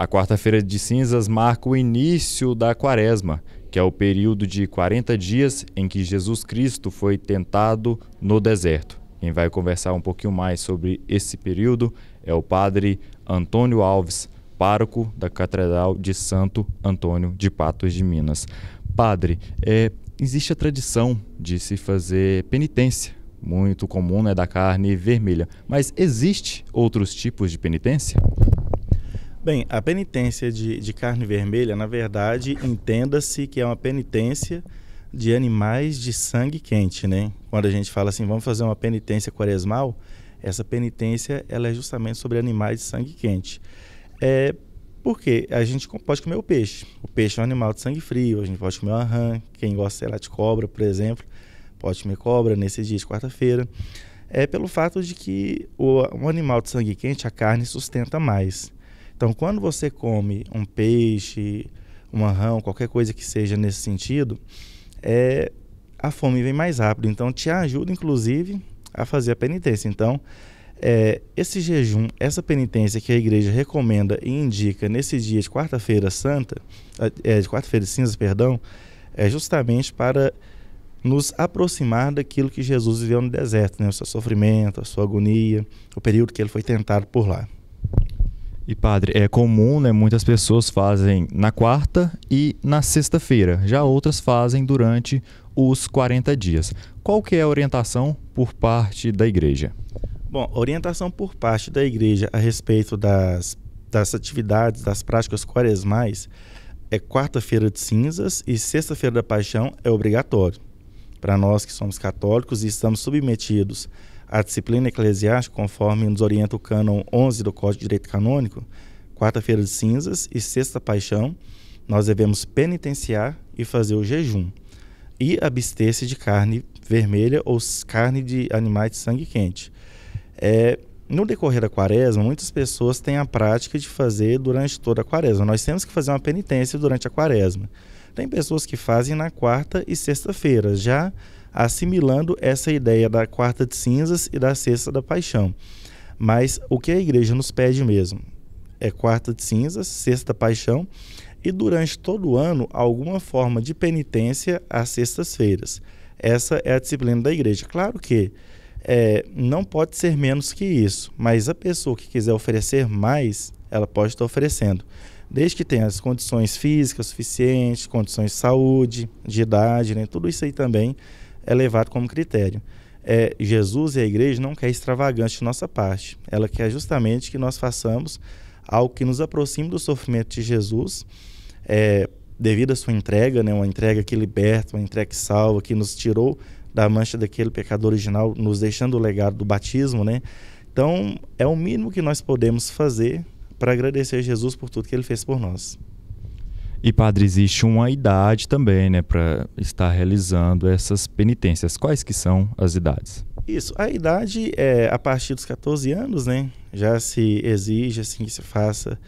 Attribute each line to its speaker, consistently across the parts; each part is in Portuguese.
Speaker 1: A quarta-feira de cinzas marca o início da quaresma, que é o período de 40 dias em que Jesus Cristo foi tentado no deserto. Quem vai conversar um pouquinho mais sobre esse período é o padre Antônio Alves, pároco da Catedral de Santo Antônio de Patos de Minas. Padre, é, existe a tradição de se fazer penitência, muito comum né, da carne vermelha, mas existe outros tipos de penitência?
Speaker 2: Bem, a penitência de, de carne vermelha, na verdade, entenda-se que é uma penitência de animais de sangue quente, né? Quando a gente fala assim, vamos fazer uma penitência quaresmal, essa penitência ela é justamente sobre animais de sangue quente. É porque a gente pode comer o peixe. O peixe é um animal de sangue frio, a gente pode comer uma rã, quem gosta, sei lá, de cobra, por exemplo, pode comer cobra nesse dia de quarta-feira. É pelo fato de que o, um animal de sangue quente, a carne sustenta mais. Então, quando você come um peixe, um arrão, qualquer coisa que seja nesse sentido, é, a fome vem mais rápido. Então, te ajuda, inclusive, a fazer a penitência. Então, é, esse jejum, essa penitência que a igreja recomenda e indica nesse dia de quarta-feira santa, é, de quarta-feira de cinzas, perdão, é justamente para nos aproximar daquilo que Jesus viveu no deserto, né? o seu sofrimento, a sua agonia, o período que ele foi tentado por lá.
Speaker 1: E padre, é comum, né? Muitas pessoas fazem na quarta e na sexta-feira. Já outras fazem durante os 40 dias. Qual que é a orientação por parte da igreja?
Speaker 2: Bom, orientação por parte da igreja a respeito das, das atividades, das práticas quaresmais é quarta-feira de cinzas e sexta-feira da paixão é obrigatório. Para nós que somos católicos e estamos submetidos a disciplina eclesiástica, conforme nos orienta o cânon 11 do Código de Direito Canônico, quarta-feira de cinzas e sexta paixão, nós devemos penitenciar e fazer o jejum e abster-se de carne vermelha ou carne de animais de sangue quente. É, no decorrer da quaresma, muitas pessoas têm a prática de fazer durante toda a quaresma. Nós temos que fazer uma penitência durante a quaresma. Tem pessoas que fazem na quarta e sexta-feira, já assimilando essa ideia da quarta de cinzas e da sexta da paixão. Mas o que a igreja nos pede mesmo? É quarta de cinzas, sexta paixão e durante todo o ano alguma forma de penitência às sextas-feiras. Essa é a disciplina da igreja. Claro que é, não pode ser menos que isso, mas a pessoa que quiser oferecer mais, ela pode estar oferecendo desde que tenha as condições físicas suficientes, condições de saúde, de idade, né? tudo isso aí também é levado como critério. É, Jesus e a igreja não quer extravagante de nossa parte, ela quer justamente que nós façamos algo que nos aproxime do sofrimento de Jesus, é, devido à sua entrega, né? uma entrega que liberta, uma entrega que salva, que nos tirou da mancha daquele pecado original, nos deixando o legado do batismo, né? Então, é o mínimo que nós podemos fazer para agradecer a Jesus por tudo que ele fez por nós.
Speaker 1: E, padre, existe uma idade também, né, para estar realizando essas penitências. Quais que são as idades?
Speaker 2: Isso, a idade é a partir dos 14 anos, né? Já se exige assim que se faça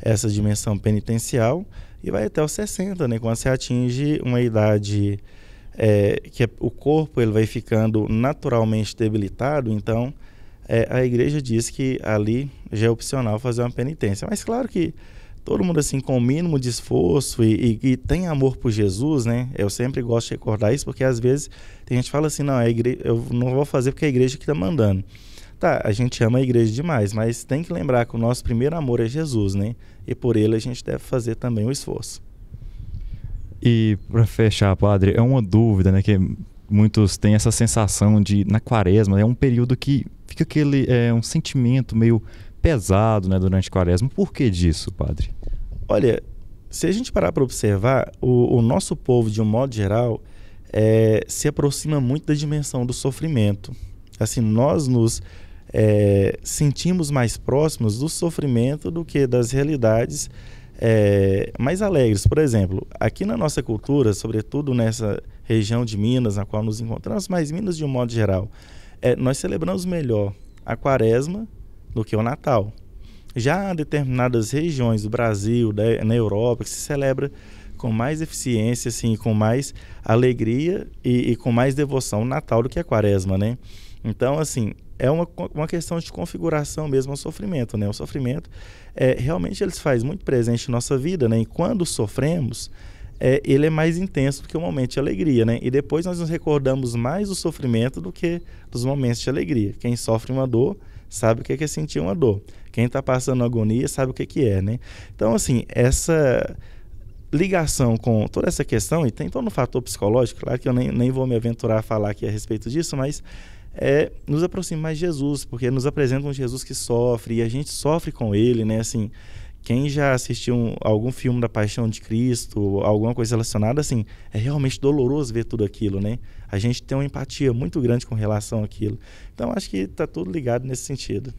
Speaker 2: essa dimensão penitencial e vai até os 60, né? Quando se atinge uma idade é, que é o corpo ele vai ficando naturalmente debilitado, então é, a igreja diz que ali já é opcional fazer uma penitência. Mas claro que todo mundo assim com o mínimo de esforço e, e, e, tem amor por Jesus, né? Eu sempre gosto de recordar isso porque às vezes tem gente que fala assim, não, a igreja, eu não vou fazer porque é a igreja que está mandando. Tá, a gente ama a igreja demais, mas tem que lembrar que o nosso primeiro amor é Jesus, né? E por ele a gente deve fazer também o esforço.
Speaker 1: E para fechar, padre, é uma dúvida, né, que muitos têm essa sensação de, na quaresma, é um período que fica aquele, é, um sentimento meio pesado né, durante a quaresma. Por que disso, padre?
Speaker 2: Olha, se a gente parar para observar, o, o, nosso povo, de um modo geral, é, se aproxima muito da dimensão do sofrimento. Assim, nós nos é, sentimos mais próximos do sofrimento do que das realidades é, mais alegres. Por exemplo, aqui na nossa cultura, sobretudo nessa região de Minas na qual nos encontramos, mas Minas de um modo geral, é, nós celebramos melhor a quaresma do que o Natal. Já há determinadas regiões do Brasil, da, na Europa, que se celebra com mais eficiência, assim, com mais alegria e, e com mais devoção o Natal do que a quaresma, né? Então, assim, é uma, uma questão de configuração mesmo ao sofrimento, né? O sofrimento, é, realmente, ele se faz muito presente na nossa vida, né? E quando sofremos, é, ele é mais intenso do que o momento de alegria, né? E depois nós nos recordamos mais do sofrimento do que dos momentos de alegria. Quem sofre uma dor sabe o que é, é sentir uma dor. Quem está passando agonia sabe o é que é, né? Então, assim, essa ligação com toda essa questão, e tem todo um fator psicológico, claro que eu nem, nem vou me aventurar a falar aqui a respeito disso, mas é nos aproximar de Jesus, porque nos apresentam um Jesus que sofre e a gente sofre com ele, né? Assim, quem já assistiu um, algum filme da Paixão de Cristo, alguma coisa relacionada, assim, é realmente doloroso ver tudo aquilo, né? A gente tem uma empatia muito grande com relação àquilo. Então, acho que está tudo ligado nesse sentido.